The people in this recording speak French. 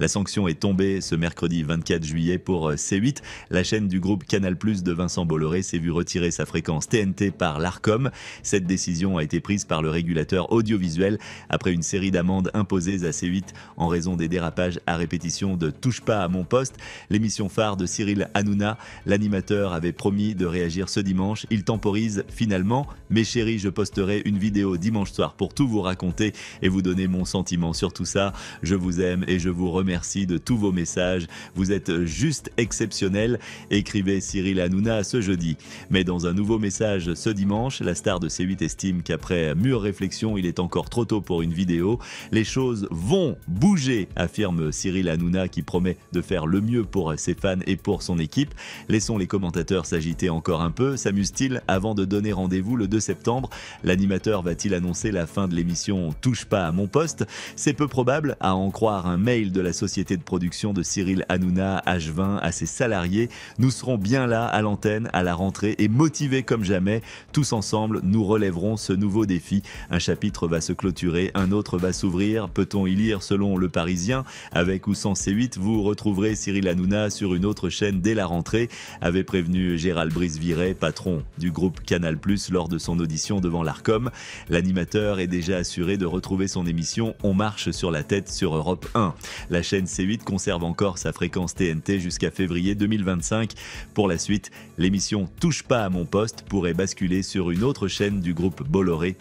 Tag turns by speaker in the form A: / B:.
A: La sanction est tombée ce mercredi 24 juillet pour euh, C8. La
B: chaîne du groupe Canal Plus de Vincent Bolloré s'est vue retirer sa fréquence TNT par l'ARCOM. Cette décision a été prise par le régulateur audiovisuel après une série d'amendes imposées à C8 en raison des dérapages à répétition de Touche pas à mon poste, l'émission phare de Cyril Hanouna. L'animateur avait promis de réagir ce dimanche. Il temporise finalement. Mes chéris, je posterai une vidéo dimanche soir pour tout vous raconter et vous donner mon sentiment sur tout ça. Je vous aime et je vous remercie merci de tous vos messages. Vous êtes juste exceptionnel, écrivait Cyril Hanouna ce jeudi. Mais dans un nouveau message ce dimanche, la star de C8 estime qu'après mûre réflexion, il est encore trop tôt pour une vidéo. Les choses vont bouger, affirme Cyril Hanouna qui promet de faire le mieux pour ses fans et pour son équipe. Laissons les commentateurs s'agiter encore un peu, s'amuse-t-il avant de donner rendez-vous le 2 septembre. L'animateur va-t-il annoncer la fin de l'émission Touche pas à mon poste C'est peu probable, à en croire un mail de la société de production de Cyril Hanouna, H20, à ses salariés. Nous serons bien là à l'antenne, à la rentrée et motivés comme jamais. Tous ensemble, nous relèverons ce nouveau défi. Un chapitre va se clôturer, un autre va s'ouvrir. Peut-on y lire selon Le Parisien Avec ou sans C8, vous retrouverez Cyril Hanouna sur une autre chaîne dès la rentrée, avait prévenu Gérald Brice-Viret, patron du groupe Canal+, lors de son audition devant l'ARCOM. L'animateur est déjà assuré de retrouver son émission On marche sur la tête sur Europe 1. La chaîne C8 conserve encore sa fréquence TNT jusqu'à février 2025. Pour la suite, l'émission Touche pas à mon poste pourrait basculer sur une autre chaîne du groupe
A: Bolloré